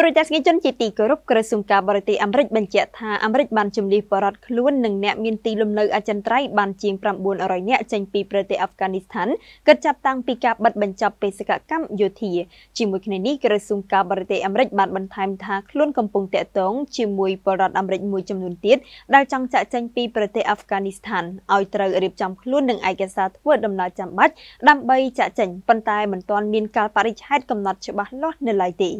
ទូរទស្សនិកជនជាទីគោរពក្រសួងការបរទេសអាមេរិកបញ្ជាក់ថាអាមេរិកបានជំលះបរតខ្លួននិងអ្នកមានទីលំនៅអចិន្ត្រៃយ៍បានជាង900នាក់ចេញពីប្រទេសអាហ្វហ្គានីស្ថានគិតចាប់តាំងពីការបិទបញ្ចប់បេសកកម្មយោធាជាមួយគ្នានេះក្រសួងការបរទេសអាមេរិកបានបន្ថែមថាខ្លួនកំពុងតាក់ទងជាមួយបរតអាមេរិកមួយចំនួនទៀតដែលចង់ចាក់ចេញពីប្រទេសអាហ្វហ្គានីស្ថានឲ្យត្រូវរៀបចំខ្លួននឹងឯកសារធ្វើដំណើរចាំបាច់ដើម្បីចាក់ចេញប៉ុន្តែមិនទាន់មានការបរិច្ឆេទកំណត់ច្បាស់លាស់នៅឡើយទេ។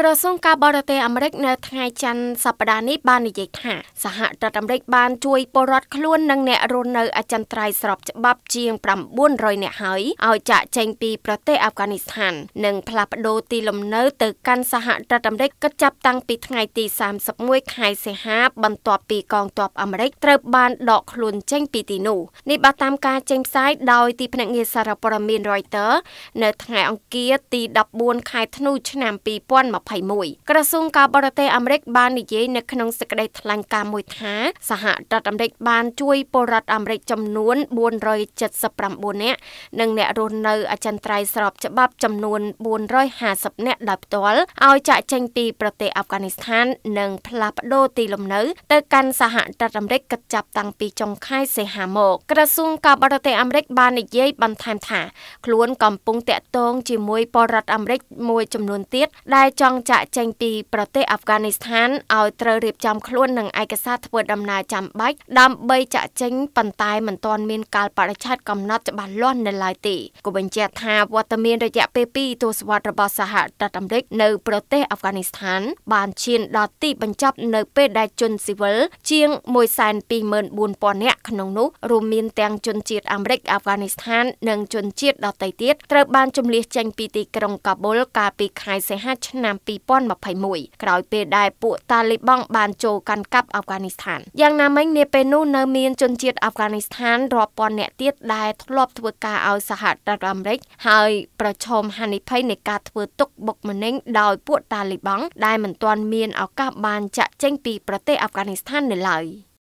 ក្រសួងការបរទេសអាមេរិកនៅថ្ងៃច័ន្ទសប្តាហ៍នេះបាននិយាយថាសហរដ្ឋអាមេរិកបានជួយពលរដ្ឋខ្លួននិងអ្នករស់នៅអចិន្ត្រៃយ៍ស្របច្បាប់ជាង900នាក់ហើយឲ្យចាក់ចេញពីប្រទេសអាហ្វហ្គានីស្ថាននិងផ្លាស់ប្តូរទីលំនៅទៅកាន់សហរដ្ឋអាមេរិកគិតចាប់តាំងពីថ្ងៃទី31ខែសីហាបន្ទាប់ពីកងទ័ពអាមេរិកត្រូវបានដកខ្លួនចេញពីទីនោះនេះបើតាមការចេញផ្សាយដោយទីភ្នាក់ងារសារព័ត៌មាន Reuters នៅថ្ងៃអង្គារទី14ខែធ្នូឆ្នាំ2020 2021ក្រសួងការបរទេសអាមេរិក បាននិយាយនៅក្នុងសេចក្តីថ្លែងការណ៍មួយថាសហរដ្ឋអាមេរិក បានជួយពលរដ្ឋអាមេរិកចំនួន479នាក់និងអ្នករស់នៅ អចិន្ត្រៃយ៍ស្របច្បាប់ចំនួន450នាក់ដោយផ្ទាល់ឲ្យចាក់ចេញពីប្រទេសអាហ្វហ្គានីស្ថាននិងផ្លាស់ប្ដូរទីលំនៅ ទៅកាន់សហរដ្ឋអាមេរិកកាត់ចាប់តាំងពីចុងខែសីហាមកក្រសួងការបរទេសអាមេរិកបាននិយាយបន្ថែមថាខ្លួនកំពុងតាក់ទងជាមួយពលរដ្ឋអាមេរិកមួយចំនួនទៀតដែលចង់ង់ចាក់ចេញពីប្រទេសអាហ្វហ្គានីស្ថានឲ្យត្រូវរៀបចំខ្លួននឹងឯកសារធ្វើដំណើរចាំបាច់ដើម្បីចាក់ចេញប៉ុន្តែមិនទាន់មានកាលបរិច្ឆេទកំណត់ច្បាស់លាស់នៅឡើយទេក៏បញ្ជាក់ថាវត្តមាន រយៈពេល2ទសវត្សរ៍របស់សហរដ្ឋអាមេរិកនៅប្រទេសអាហ្វហ្គានីស្ថានបានឈានដល់ទីបញ្ចប់នៅពេលដែលជនស៊ីវិលជាង124,000នាក់ក្នុងនោះរួមមានទាំងជនជាតិអាមេរិកអាហ្វហ្គានីស្ថាននិងជនជាតិដទៃទៀតត្រូវបានជំលះចេញពីទីក្រុងកាប៊ុលកាលពីខែសីហាឆ្នាំ2021ក្រោយពេលដែលពួកតាលីបង់បានចូលកាន់កាប់អាហ្វហ្គានីស្ថានយ៉ាងណាមិញនាពេលនោះនៅមានជនជាតិអាហ្វហ្គានីស្ថានរាប់ពាន់នាក់ទៀតដែលធ្លាប់ធ្វើការឲ្យសហរដ្ឋអាមេរិកហើយប្រឈមហានិភ័យនៃការធ្វើទុកបុកម្នេញដោយពួកតាលីបង់ដែលមិនទាន់មានឱកាសបានចាក់ចេញពីប្រទេសអាហ្វហ្គានីស្ថាននៅឡើយ។